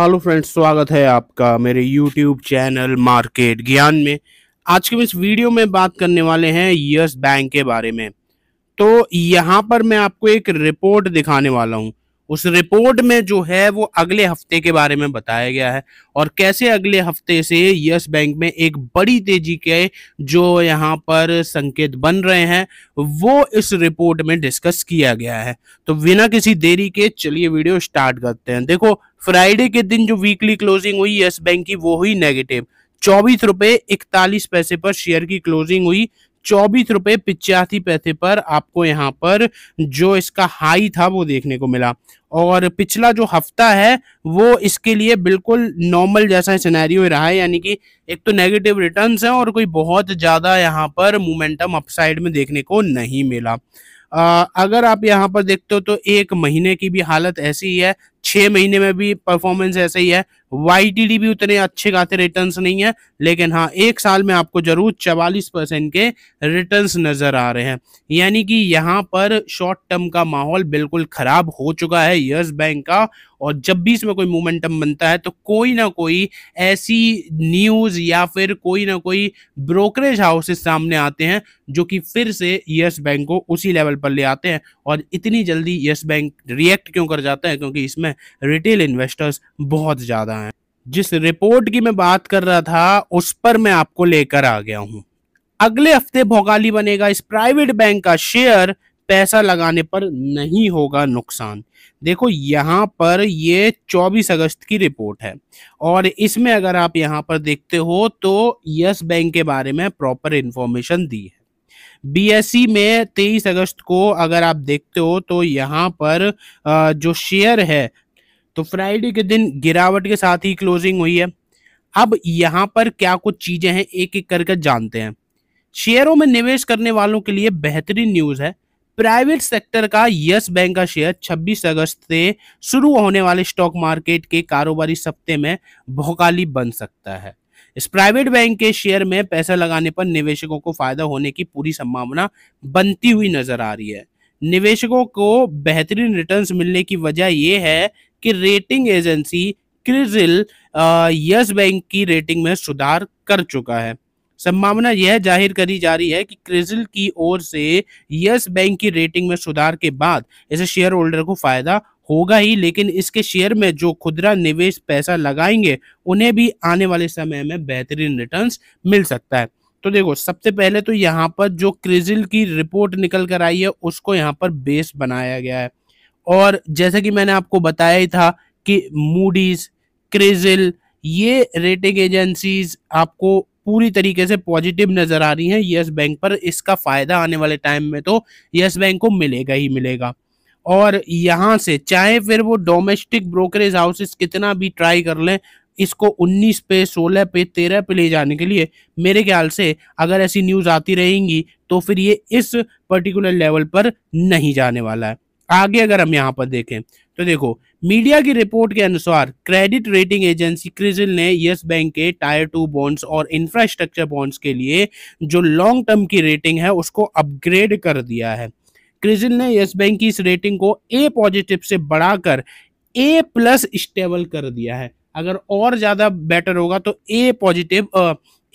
hello friends स्वागत है आपका मेरे यूट्यूब चैनल मार्केट ज्ञान में आज के इस वीडियो में बात करने वाले हैं यस बैंक के बारे में तो यहाँ पर मैं आपको एक रिपोर्ट दिखाने वाला हूँ उस रिपोर्ट में जो है वो अगले हफ्ते के बारे में बताया गया है और कैसे अगले हफ्ते से यस बैंक में एक बड़ी तेजी के जो यहाँ पर संकेत बन रहे हैं वो इस रिपोर्ट में डिस्कस किया गया है तो बिना किसी देरी के चलिए वीडियो स्टार्ट करते हैं देखो फ्राइडे के दिन जो वीकली क्लोजिंग हुई यस बैंक की वो हुई नेगेटिव चौबीस रुपए इकतालीस पैसे पर शेयर की क्लोजिंग हुई चौबीस रुपए पिचासी पैसे पर आपको यहाँ पर जो इसका हाई था वो देखने को मिला और पिछला जो हफ्ता है वो इसके लिए बिल्कुल नॉर्मल जैसा सिनेरियो रहा है यानी कि एक तो नेगेटिव रिटर्न्स हैं और कोई बहुत ज़्यादा यहाँ पर मोमेंटम अपसाइड में देखने को नहीं मिला आ, अगर आप यहाँ पर देखते हो तो एक महीने की भी हालत ऐसी ही है छह महीने में भी परफॉर्मेंस ऐसे ही है वाई भी उतने अच्छे खाते रिटर्न्स नहीं है लेकिन हाँ एक साल में आपको जरूर चवालीस परसेंट के रिटर्न्स नजर आ रहे हैं यानी कि यहाँ पर शॉर्ट टर्म का माहौल बिल्कुल खराब हो चुका है यस बैंक का और जब भी इसमें कोई मोमेंटम बनता है तो कोई ना कोई ऐसी न्यूज या फिर कोई ना कोई ब्रोकरेज हाउसेस सामने आते हैं जो कि फिर से यस बैंक को उसी लेवल पर ले आते हैं और इतनी जल्दी यस बैंक रिएक्ट क्यों कर जाता है क्योंकि इसमें में रिटेल इन्वेस्टर्स बहुत ज़्यादा हैं जिस रिपोर्ट की मैं बात कर रहा था उस पर मैं आपको लेकर आ गया हूं अगले हफ्ते भोगाली बनेगा इस प्राइवेट बैंक का शेयर पैसा लगाने पर नहीं होगा नुकसान देखो यहाँ पर ये 24 अगस्त की रिपोर्ट है और इसमें अगर आप यहाँ पर देखते हो तो यस बैंक के बारे में प्रॉपर इंफॉर्मेशन दी है बीएसई e में 23 अगस्त को अगर आप देखते हो तो यहाँ पर जो शेयर है तो फ्राइडे के दिन गिरावट के साथ ही क्लोजिंग हुई है अब यहाँ पर क्या कुछ चीजें हैं एक एक करके जानते हैं शेयरों में निवेश करने वालों के लिए बेहतरीन न्यूज है प्राइवेट सेक्टर का यस बैंक का शेयर 26 अगस्त से शुरू होने वाले स्टॉक मार्केट के कारोबारी सप्ते में भोकाली बन सकता है इस प्राइवेट बैंक के शेयर में पैसा लगाने पर निवेशकों को फायदा होने की पूरी संभावना बनती हुई नजर आ रही है निवेशकों को बेहतरीन रिटर्न्स मिलने की वजह यह है कि rating agency CRISIL Yes Bank की रेटिंग में सुधार कर चुका है संभावना यह जाहिर करी जा रही है कि क्रिजिल की ओर से यस बैंक की रेटिंग में सुधार के बाद इसे शेयर होल्डर को फायदा होगा ही लेकिन इसके शेयर में जो खुदरा निवेश पैसा लगाएंगे उन्हें भी आने वाले समय में बेहतरीन रिटर्न्स मिल सकता है तो देखो सबसे पहले तो यहाँ पर जो क्रिजिल की रिपोर्ट निकल कर आई है उसको यहाँ पर बेस बनाया गया है और जैसे कि मैंने आपको बताया ही था कि मूडीज क्रिजिल ये रेटिंग एजेंसीज आपको पूरी तरीके से पॉजिटिव नजर आ रही हैं यस बैंक पर इसका फायदा आने वाले टाइम में तो यस बैंक को मिलेगा ही मिलेगा और यहाँ से चाहे फिर वो डोमेस्टिक ब्रोकरेज हाउसेस कितना भी ट्राई कर लें इसको 19 पे 16 पे 13 पे ले जाने के लिए मेरे ख्याल से अगर ऐसी न्यूज़ आती रहेंगी तो फिर ये इस पर्टिकुलर लेवल पर नहीं जाने वाला है आगे अगर हम यहाँ पर देखें तो देखो मीडिया की रिपोर्ट के अनुसार क्रेडिट रेटिंग एजेंसी क्रिजिल ने यस बैंक के टायर टू बॉन्ड्स और इंफ्रास्ट्रक्चर बॉन्ड्स के लिए जो लॉन्ग टर्म की रेटिंग है उसको अपग्रेड कर दिया है क्रिजिल ने यस बैंक की इस रेटिंग को ए पॉजिटिव से बढ़ाकर ए प्लस स्टेबल कर दिया है अगर और ज़्यादा बेटर होगा तो A positive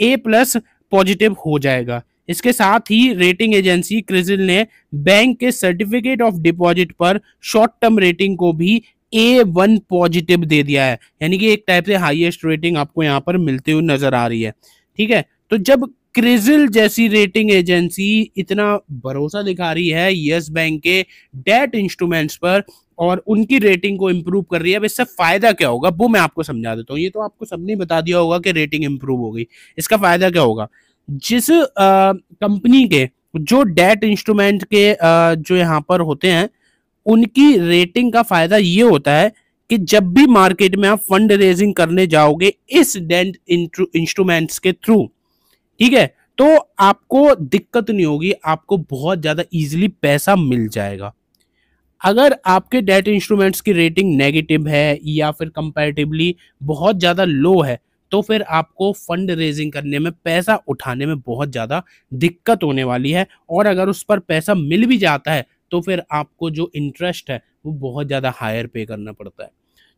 A plus positive हो जाएगा इसके साथ ही रेटिंग एजेंसी क्रिजिल ने बैंक के सर्टिफिकेट ऑफ डिपॉजिट पर शॉर्ट टर्म रेटिंग को भी ए वन पॉजिटिव दे दिया है यानी कि एक टाइप से हाईएस्ट रेटिंग आपको यहाँ पर मिलती हुई नजर आ रही है ठीक है तो जब क्रिजिल जैसी रेटिंग एजेंसी इतना भरोसा दिखा रही है यस बैंक के डेट इंस्ट्रूमेंट्स पर और उनकी रेटिंग को इम्प्रूव कर रही है अब इससे फायदा क्या होगा वो मैं आपको समझा देता हूँ ये तो आपको सबने बता दिया होगा कि रेटिंग इम्प्रूव हो गई इसका फायदा क्या होगा जिस कंपनी के जो डेट इंस्ट्रूमेंट के आ, जो यहाँ पर होते हैं उनकी रेटिंग का फायदा ये होता है कि जब भी मार्केट में आप फंड रेजिंग करने जाओगे इस डेट इंस्ट्रूमेंट्स के थ्रू ठीक है तो आपको दिक्कत नहीं होगी आपको बहुत ज़्यादा इजीली पैसा मिल जाएगा अगर आपके डेट इंस्ट्रूमेंट्स की रेटिंग नेगेटिव है या फिर कंपैरेटिवली बहुत ज़्यादा लो है तो फिर आपको फंड रेजिंग करने में पैसा उठाने में बहुत ज़्यादा दिक्कत होने वाली है और अगर उस पर पैसा मिल भी जाता है तो फिर आपको जो इंटरेस्ट है वो बहुत ज़्यादा हायर पे करना पड़ता है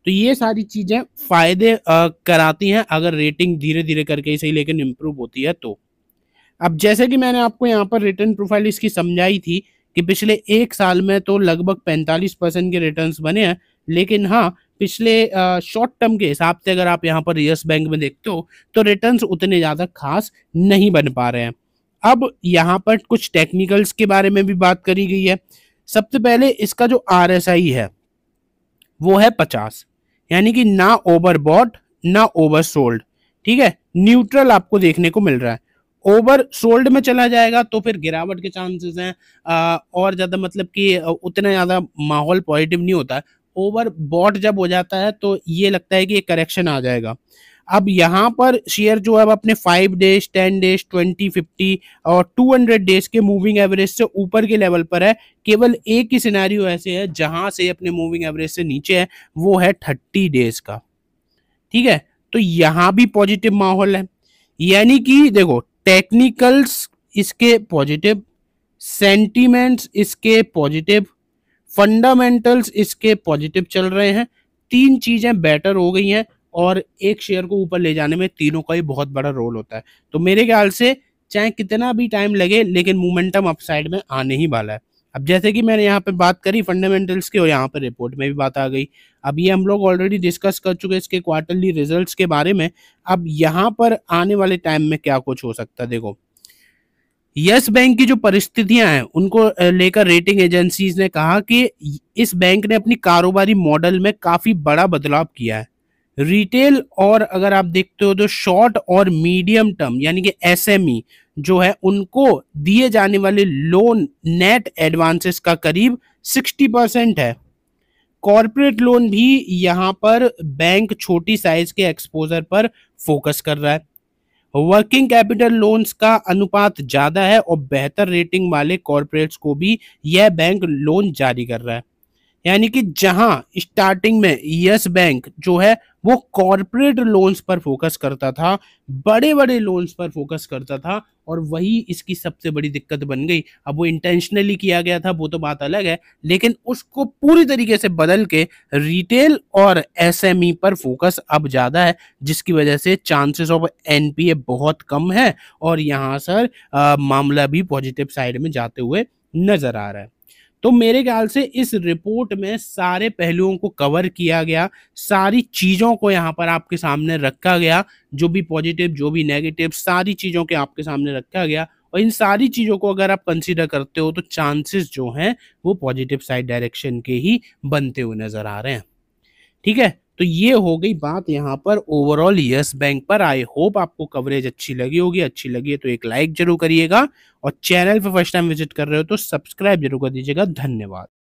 तो ये सारी चीजें फायदे कराती हैं अगर रेटिंग धीरे धीरे करके सही लेकिन इम्प्रूव होती है तो अब जैसे कि मैंने आपको यहाँ पर रिटर्न प्रोफाइल इसकी समझाई थी कि पिछले एक साल में तो लगभग 45 परसेंट के रिटर्न बने हैं लेकिन हाँ पिछले शॉर्ट टर्म के हिसाब से अगर आप यहाँ पर यस बैंक में देखते हो तो रिटर्न उतने ज़्यादा खास नहीं बन पा रहे हैं अब यहाँ पर कुछ टेक्निकल्स के बारे में भी बात करी गई है सबसे पहले इसका जो आर है वो है पचास यानी कि ना ओवर बॉट ना ओवर सोल्ड ठीक है न्यूट्रल आपको देखने को मिल रहा है ओवर सोल्ड में चला जाएगा तो फिर गिरावट के चांसेस हैं और ज़्यादा मतलब कि उतना ज़्यादा माहौल पॉजिटिव नहीं होता है ओवर बॉट जब हो जाता है तो ये लगता है कि एक करेक्शन आ जाएगा अब यहाँ पर शेयर जो है अपने five days ten days twenty fifty और टू हंड्रेड डेज के मूविंग एवरेज से ऊपर के लेवल पर है केवल एक ही सिनेरियो ऐसे है जहां से अपने मूविंग एवरेज से नीचे है वो है थर्टी डेज का ठीक है तो यहाँ भी पॉजिटिव माहौल है यानी कि देखो टेक्निकल्स इसके पॉजिटिव सेंटीमेंट्स इसके पॉजिटिव फंडामेंटल्स इसके पॉजिटिव चल रहे हैं तीन चीजें बेटर हो गई हैं और एक शेयर को ऊपर ले जाने में तीनों का ही बहुत बड़ा रोल होता है तो मेरे ख्याल से चाहे कितना भी टाइम लगे लेकिन मोमेंटम अपसाइड में आने ही वाला है अब जैसे कि मैंने यहाँ पे बात करी फंडामेंटल्स की और यहाँ पे रिपोर्ट में भी बात आ गई अब ये हम लोग ऑलरेडी डिस्कस कर चुके हैं इसके क्वार्टरली रिजल्ट्स के बारे में अब यहाँ पर आने वाले टाइम में क्या कुछ हो सकता है देखो यस बैंक की जो परिस्थितियां हैं उनको लेकर रेटिंग एजेंसीज ने कहा कि इस बैंक ने अपनी कारोबारी मॉडल में काफी बड़ा बदलाव किया है रिटेल और अगर आप देखते हो तो शॉर्ट और मीडियम टर्म यानी कि एसएमई e, जो है उनको दिए जाने वाले लोन नेट एडवांसेस का करीब 60 परसेंट है कॉरपोरेट लोन भी यहाँ पर बैंक छोटी साइज के एक्सपोजर पर फोकस कर रहा है वर्किंग कैपिटल लोन्स का अनुपात ज्यादा है और बेहतर रेटिंग वाले कॉरपोरेट्स को भी यह बैंक लोन जारी कर रहा है यानी कि जहां स्टार्टिंग में यस बैंक जो है वो कॉरपोरेट लोन्स पर फोकस करता था बड़े बड़े लोन्स पर फोकस करता था और वही इसकी सबसे बड़ी दिक्कत बन गई अब वो इंटेंशनली किया गया था वो तो बात अलग है लेकिन उसको पूरी तरीके से बदल के रिटेल और एसएमई e पर फोकस अब ज़्यादा है जिसकी वजह से चांसेस ऑफ एनपीए बहुत कम है और यहाँ सर आ, मामला भी पॉजिटिव साइड में जाते हुए नज़र आ रहा है तो मेरे ख्याल से इस रिपोर्ट में सारे पहलुओं को कवर किया गया सारी चीज़ों को यहाँ पर आपके सामने रखा गया जो भी पॉजिटिव जो भी नेगेटिव सारी चीज़ों के आपके सामने रखा गया और इन सारी चीज़ों को अगर आप कंसीडर करते हो तो चांसेस जो हैं वो पॉजिटिव साइड डायरेक्शन के ही बनते हुए नज़र आ रहे हैं ठीक है तो ये हो गई बात यहाँ पर ओवरऑल यस बैंक पर आई होप आपको कवरेज अच्छी लगी होगी अच्छी लगी है तो एक लाइक जरूर करिएगा और चैनल पर फर्स्ट टाइम विजिट कर रहे हो तो सब्सक्राइब जरूर कर दीजिएगा धन्यवाद